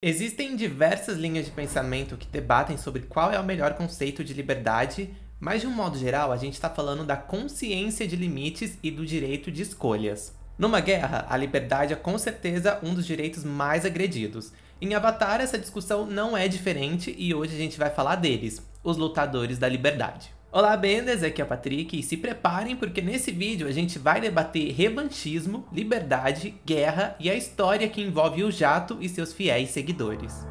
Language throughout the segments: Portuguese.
Existem diversas linhas de pensamento que debatem sobre qual é o melhor conceito de liberdade, mas de um modo geral a gente está falando da consciência de limites e do direito de escolhas. Numa guerra, a liberdade é com certeza um dos direitos mais agredidos. Em Avatar, essa discussão não é diferente e hoje a gente vai falar deles, os lutadores da liberdade. Olá, Benders! Aqui é o Patrick e se preparem porque nesse vídeo a gente vai debater revanchismo, liberdade, guerra e a história que envolve o Jato e seus fiéis seguidores.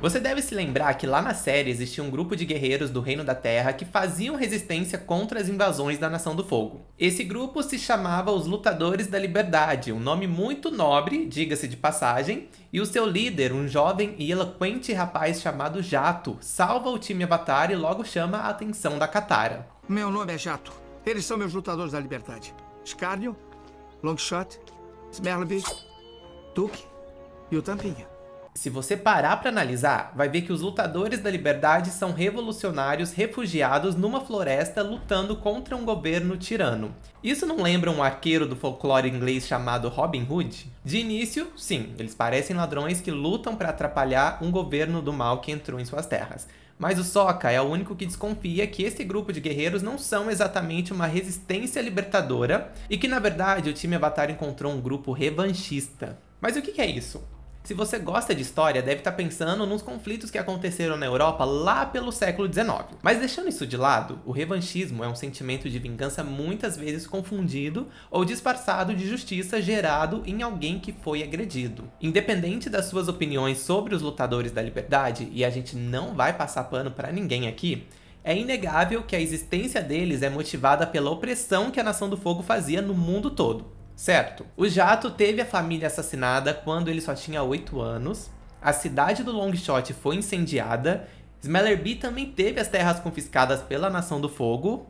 Você deve se lembrar que lá na série existia um grupo de guerreiros do Reino da Terra que faziam resistência contra as invasões da Nação do Fogo. Esse grupo se chamava os Lutadores da Liberdade, um nome muito nobre, diga-se de passagem, e o seu líder, um jovem e eloquente rapaz chamado Jato, salva o time Avatar e logo chama a atenção da Katara. Meu nome é Jato. Eles são meus lutadores da liberdade. Escárnio, Longshot, Smerlby, Duke e o Tampinha. Se você parar para analisar, vai ver que os lutadores da liberdade são revolucionários refugiados numa floresta lutando contra um governo tirano. Isso não lembra um arqueiro do folclore inglês chamado Robin Hood? De início, sim, eles parecem ladrões que lutam para atrapalhar um governo do mal que entrou em suas terras. Mas o Sokka é o único que desconfia que esse grupo de guerreiros não são exatamente uma resistência libertadora e que, na verdade, o time Avatar encontrou um grupo revanchista. Mas o que é isso? Se você gosta de história, deve estar tá pensando nos conflitos que aconteceram na Europa lá pelo século XIX. Mas deixando isso de lado, o revanchismo é um sentimento de vingança muitas vezes confundido ou disfarçado de justiça gerado em alguém que foi agredido. Independente das suas opiniões sobre os lutadores da liberdade, e a gente não vai passar pano para ninguém aqui, é inegável que a existência deles é motivada pela opressão que a Nação do Fogo fazia no mundo todo. Certo, o Jato teve a família assassinada quando ele só tinha 8 anos, a cidade do Longshot foi incendiada, Smellerby também teve as terras confiscadas pela Nação do Fogo,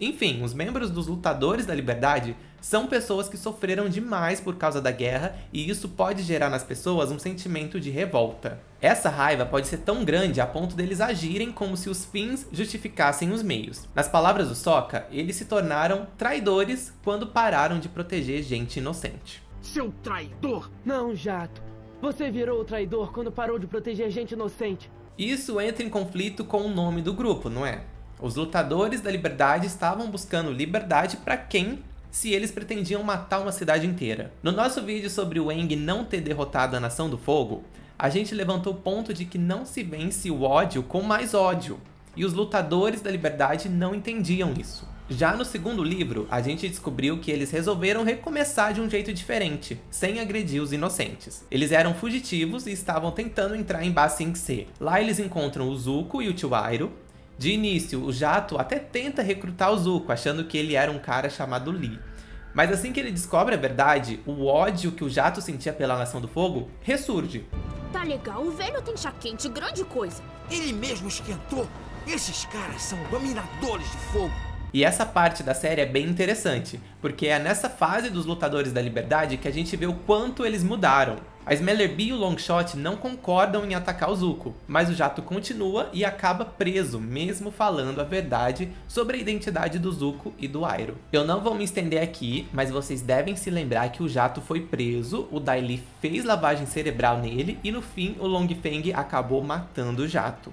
enfim, os membros dos Lutadores da Liberdade são pessoas que sofreram demais por causa da guerra e isso pode gerar nas pessoas um sentimento de revolta. Essa raiva pode ser tão grande a ponto deles agirem como se os fins justificassem os meios. Nas palavras do Soca, eles se tornaram traidores quando pararam de proteger gente inocente. Seu traidor! Não, Jato. Você virou o traidor quando parou de proteger gente inocente. Isso entra em conflito com o nome do grupo, não é? Os lutadores da liberdade estavam buscando liberdade para quem se eles pretendiam matar uma cidade inteira. No nosso vídeo sobre o Eng não ter derrotado a Nação do Fogo, a gente levantou o ponto de que não se vence o ódio com mais ódio, e os lutadores da liberdade não entendiam isso. Já no segundo livro, a gente descobriu que eles resolveram recomeçar de um jeito diferente, sem agredir os inocentes. Eles eram fugitivos e estavam tentando entrar em Ba Sing Se. Lá eles encontram o Zuko e o Tiwairo, de início, o Jato até tenta recrutar o Zuko, achando que ele era um cara chamado Lee. Mas assim que ele descobre a verdade, o ódio que o Jato sentia pela Nação do Fogo ressurge. Tá legal, o velho tem chá quente, grande coisa. Ele mesmo esquentou. Esses caras são dominadores de fogo. E essa parte da série é bem interessante, porque é nessa fase dos lutadores da liberdade que a gente vê o quanto eles mudaram. A Smellerbee e o Longshot não concordam em atacar o Zuko, mas o jato continua e acaba preso, mesmo falando a verdade sobre a identidade do Zuko e do Airo. Eu não vou me estender aqui, mas vocês devem se lembrar que o jato foi preso, o Dai Li fez lavagem cerebral nele e no fim o Longfeng acabou matando o jato.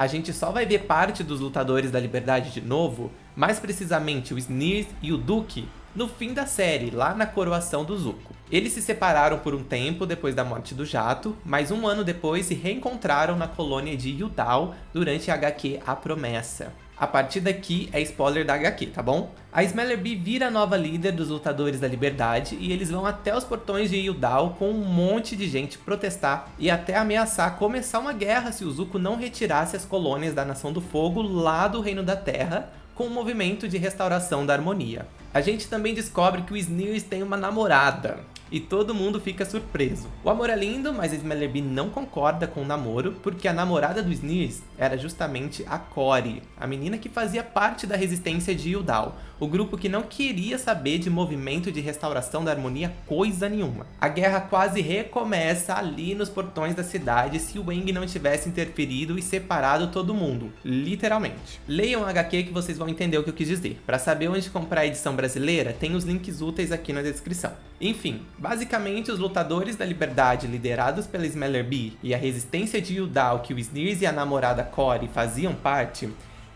a gente só vai ver parte dos lutadores da liberdade de novo, mais precisamente o Sneer e o Duke, no fim da série, lá na coroação do Zuko. Eles se separaram por um tempo depois da morte do Jato, mas um ano depois se reencontraram na colônia de Yudal durante a HQ A Promessa. A partir daqui é spoiler da HQ, tá bom? A Smellerbee vira a nova líder dos Lutadores da Liberdade e eles vão até os portões de Yudal com um monte de gente protestar e até ameaçar começar uma guerra se o Zuko não retirasse as colônias da Nação do Fogo lá do Reino da Terra com o movimento de restauração da harmonia. A gente também descobre que o Sneers tem uma namorada, e todo mundo fica surpreso. O amor é lindo, mas Smellerby não concorda com o namoro, porque a namorada do Sneers era justamente a Cory, a menina que fazia parte da resistência de Yudal, o grupo que não queria saber de movimento de restauração da harmonia coisa nenhuma. A guerra quase recomeça ali nos portões da cidade se o Wang não tivesse interferido e separado todo mundo, literalmente. Leiam HQ que vocês vão entender o que eu quis dizer. Para saber onde comprar a edição brasileira, tem os links úteis aqui na descrição. Enfim, Basicamente, os lutadores da liberdade liderados pela Smellerbee e a resistência de Yudal que o Snears e a namorada Cory faziam parte,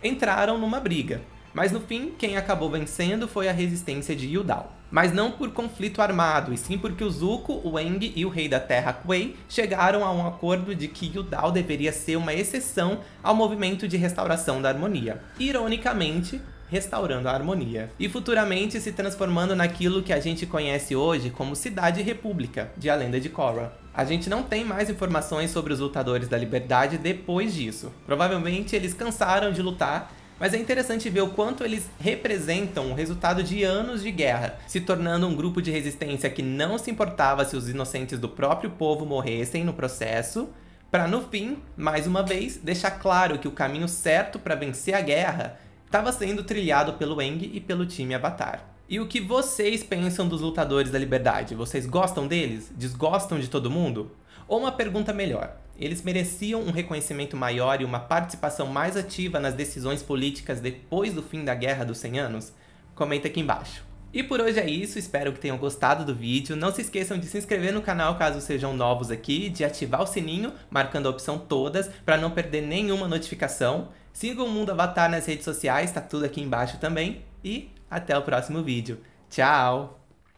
entraram numa briga. Mas no fim, quem acabou vencendo foi a resistência de Yudal. Mas não por conflito armado, e sim porque o Zuko, o Eng e o Rei da Terra Kuei chegaram a um acordo de que Yudal deveria ser uma exceção ao movimento de restauração da harmonia. Ironicamente, restaurando a harmonia. E futuramente se transformando naquilo que a gente conhece hoje como Cidade República, de A Lenda de Korra. A gente não tem mais informações sobre os lutadores da liberdade depois disso. Provavelmente eles cansaram de lutar mas é interessante ver o quanto eles representam o resultado de anos de guerra, se tornando um grupo de resistência que não se importava se os inocentes do próprio povo morressem no processo, para no fim, mais uma vez, deixar claro que o caminho certo para vencer a guerra estava sendo trilhado pelo Eng e pelo time Avatar. E o que vocês pensam dos lutadores da liberdade? Vocês gostam deles? Desgostam de todo mundo? Ou uma pergunta melhor: eles mereciam um reconhecimento maior e uma participação mais ativa nas decisões políticas depois do fim da Guerra dos 100 Anos? Comenta aqui embaixo. E por hoje é isso, espero que tenham gostado do vídeo. Não se esqueçam de se inscrever no canal caso sejam novos aqui, de ativar o sininho, marcando a opção todas, para não perder nenhuma notificação. Siga o Mundo Avatar nas redes sociais, tá tudo aqui embaixo também. E até o próximo vídeo. Tchau!